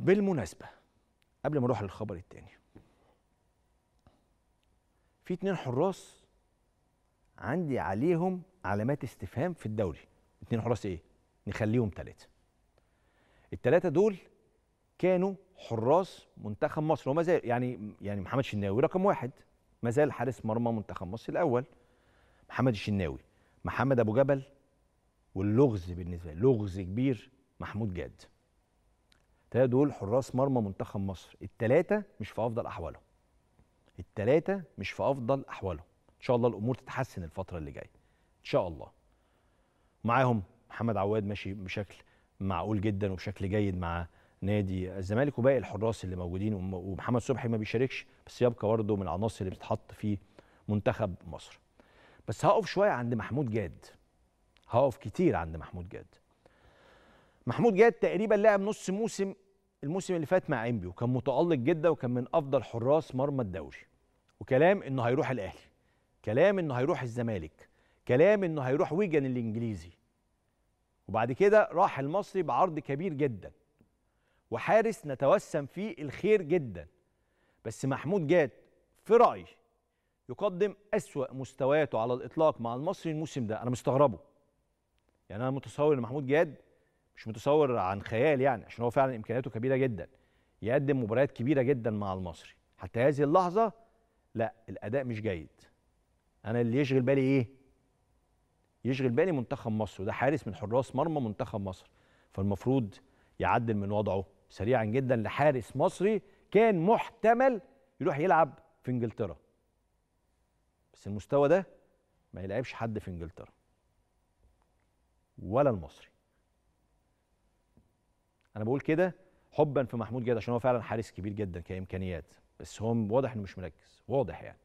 بالمناسبة قبل ما اروح للخبر الثاني في اتنين حراس عندي عليهم علامات استفهام في الدوري اتنين حراس ايه نخليهم ثلاثة الثلاثة دول كانوا حراس منتخب مصر وما زال يعني يعني محمد شناوي رقم واحد ما زال حارس مرمى منتخب مصر الاول محمد الشناوي محمد ابو جبل واللغز بالنسبه لي لغز كبير محمود جاد الثلاثه دول حراس مرمى منتخب مصر الثلاثه مش في افضل احوالهم الثلاثه مش في افضل احوالهم ان شاء الله الامور تتحسن الفتره اللي جايه ان شاء الله معاهم محمد عواد ماشي بشكل معقول جدا وبشكل جيد مع نادي الزمالك وباقي الحراس اللي موجودين ومحمد صبحي ما بيشاركش بس يبقى برضه من العناصر اللي بتتحط في منتخب مصر بس هقف شويه عند محمود جاد هقف كتير عند محمود جاد محمود جاد تقريبا لعب نص موسم الموسم اللي فات مع انبي وكان متالق جدا وكان من افضل حراس مرمى الدوري وكلام انه هيروح الاهلي كلام انه هيروح الزمالك كلام انه هيروح ويجن الانجليزي وبعد كده راح المصري بعرض كبير جدا وحارس نتوسم فيه الخير جدا بس محمود جاد في رايي يقدم اسوا مستوياته على الاطلاق مع المصري الموسم ده انا مستغربه يعني انا متصور ان محمود جاد مش متصور عن خيال يعني عشان هو فعلا امكانياته كبيره جدا يقدم مباريات كبيره جدا مع المصري حتى هذه اللحظه لا الاداء مش جيد انا اللي يشغل بالي ايه يشغل بالي منتخب مصر وده حارس من حراس مرمى منتخب مصر فالمفروض يعدل من وضعه سريعا جدا لحارس مصري كان محتمل يروح يلعب في انجلترا بس المستوى ده ما يلعبش حد في انجلترا ولا المصري انا بقول كده حبا في محمود جاد عشان هو فعلا حارس كبير جدا كامكانيات بس هو واضح انه مش مركز واضح يعني